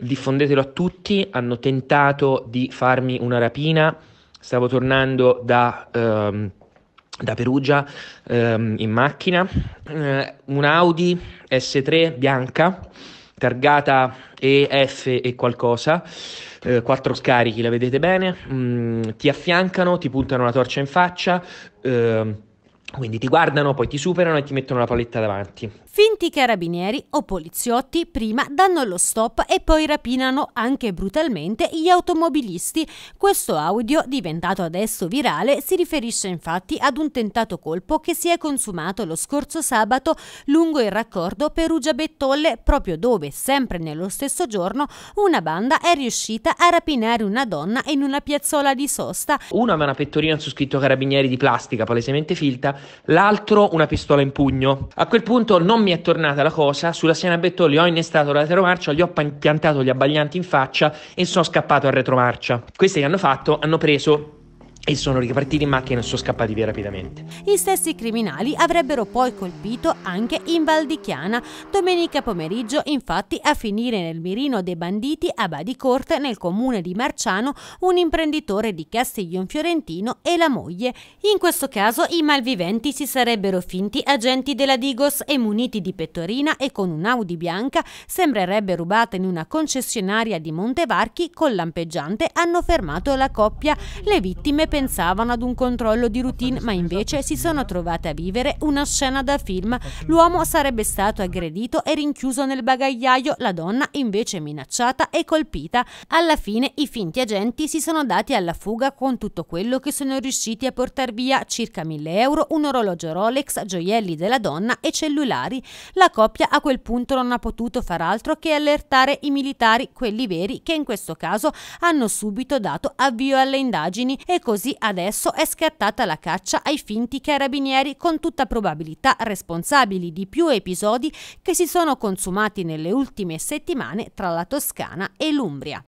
diffondetelo a tutti, hanno tentato di farmi una rapina, stavo tornando da, ehm, da Perugia ehm, in macchina, eh, un Audi S3 bianca, targata EF e qualcosa, eh, quattro scarichi, la vedete bene, mm, ti affiancano, ti puntano la torcia in faccia, eh, quindi ti guardano, poi ti superano e ti mettono la paletta davanti. Finti carabinieri o poliziotti prima danno lo stop e poi rapinano anche brutalmente gli automobilisti. Questo audio, diventato adesso virale, si riferisce infatti ad un tentato colpo che si è consumato lo scorso sabato lungo il raccordo Perugia-Bettolle, proprio dove, sempre nello stesso giorno, una banda è riuscita a rapinare una donna in una piazzola di sosta. Una aveva una pettorina su scritto carabinieri di plastica, palesemente filta, l'altro una pistola in pugno. A quel punto non mi è tornata la cosa, sulla Siena Bettoli ho innestato la retromarcia, gli ho piantato gli abbaglianti in faccia e sono scappato a retromarcia. Questi che hanno fatto hanno preso e sono ripartiti in macchina e sono scappati via rapidamente. Gli stessi criminali avrebbero poi colpito anche in Val di Chiana. Domenica pomeriggio, infatti, a finire nel mirino dei banditi a Badicorte, nel comune di Marciano, un imprenditore di Castiglion Fiorentino e la moglie. In questo caso i malviventi si sarebbero finti agenti della Digos e muniti di pettorina e con un'Audi bianca sembrerebbe rubata in una concessionaria di Montevarchi con lampeggiante hanno fermato la coppia. Le vittime per pensavano ad un controllo di routine, ma invece si sono trovate a vivere una scena da film. L'uomo sarebbe stato aggredito e rinchiuso nel bagagliaio, la donna invece minacciata e colpita. Alla fine i finti agenti si sono dati alla fuga con tutto quello che sono riusciti a portare via, circa 1000 euro, un orologio Rolex, gioielli della donna e cellulari. La coppia a quel punto non ha potuto far altro che allertare i militari, quelli veri, che in questo caso hanno subito dato avvio alle indagini e così mesi adesso è scattata la caccia ai finti carabinieri con tutta probabilità responsabili di più episodi che si sono consumati nelle ultime settimane tra la Toscana e l'Umbria.